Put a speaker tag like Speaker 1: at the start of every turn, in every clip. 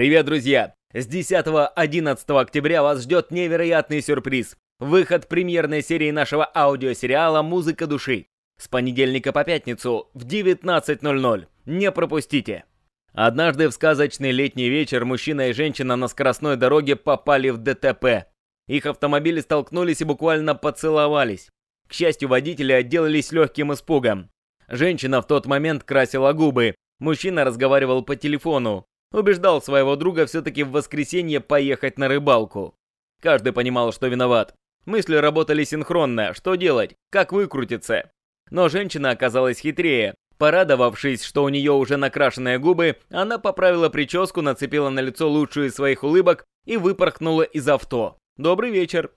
Speaker 1: Привет, друзья! С 10-11 октября вас ждет невероятный сюрприз. Выход премьерной серии нашего аудиосериала «Музыка души». С понедельника по пятницу в 19.00. Не пропустите! Однажды в сказочный летний вечер мужчина и женщина на скоростной дороге попали в ДТП. Их автомобили столкнулись и буквально поцеловались. К счастью, водители отделались легким испугом. Женщина в тот момент красила губы, мужчина разговаривал по телефону убеждал своего друга все-таки в воскресенье поехать на рыбалку. Каждый понимал, что виноват. Мысли работали синхронно, что делать, как выкрутиться. Но женщина оказалась хитрее. Порадовавшись, что у нее уже накрашенные губы, она поправила прическу, нацепила на лицо лучшую из своих улыбок и выпорхнула из авто. «Добрый вечер!»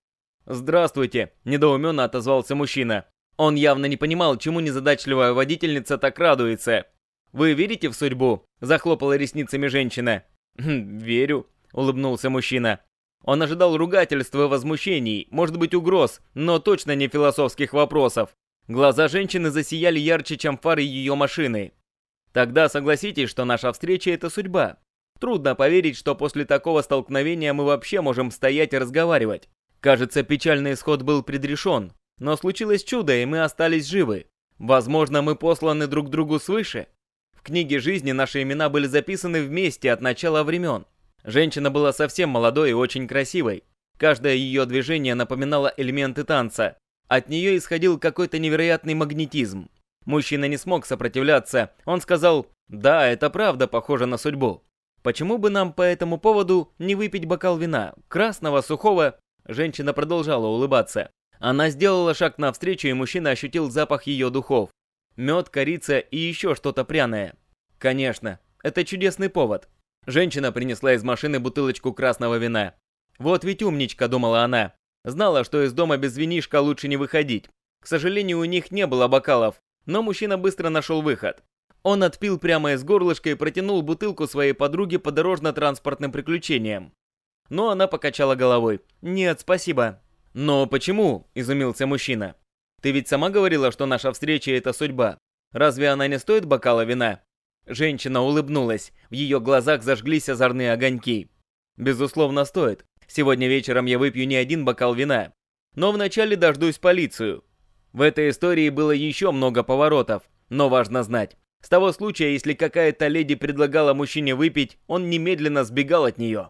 Speaker 1: «Здравствуйте!» – недоуменно отозвался мужчина. Он явно не понимал, чему незадачливая водительница так радуется. Вы верите в судьбу?» – захлопала ресницами женщина. «Хм, «Верю», – улыбнулся мужчина. Он ожидал ругательства, возмущений, может быть угроз, но точно не философских вопросов. Глаза женщины засияли ярче, чем фары ее машины. «Тогда согласитесь, что наша встреча – это судьба. Трудно поверить, что после такого столкновения мы вообще можем стоять и разговаривать. Кажется, печальный исход был предрешен, но случилось чудо, и мы остались живы. Возможно, мы посланы друг другу свыше?» книге жизни наши имена были записаны вместе от начала времен. Женщина была совсем молодой и очень красивой. Каждое ее движение напоминало элементы танца. От нее исходил какой-то невероятный магнетизм. Мужчина не смог сопротивляться. Он сказал, «Да, это правда похоже на судьбу». «Почему бы нам по этому поводу не выпить бокал вина? Красного, сухого?» Женщина продолжала улыбаться. Она сделала шаг навстречу, и мужчина ощутил запах ее духов мед, корица и еще что-то пряное. Конечно, это чудесный повод. Женщина принесла из машины бутылочку красного вина. Вот ведь умничка, думала она. Знала, что из дома без винишка лучше не выходить. К сожалению, у них не было бокалов, но мужчина быстро нашел выход. Он отпил прямо из горлышка и протянул бутылку своей подруге по дорожно-транспортным приключениям. Но она покачала головой. «Нет, спасибо». «Но почему?» – изумился мужчина. Ты ведь сама говорила, что наша встреча – это судьба. Разве она не стоит бокала вина?» Женщина улыбнулась. В ее глазах зажглись озорные огоньки. «Безусловно, стоит. Сегодня вечером я выпью не один бокал вина. Но вначале дождусь полицию». В этой истории было еще много поворотов, но важно знать. С того случая, если какая-то леди предлагала мужчине выпить, он немедленно сбегал от нее.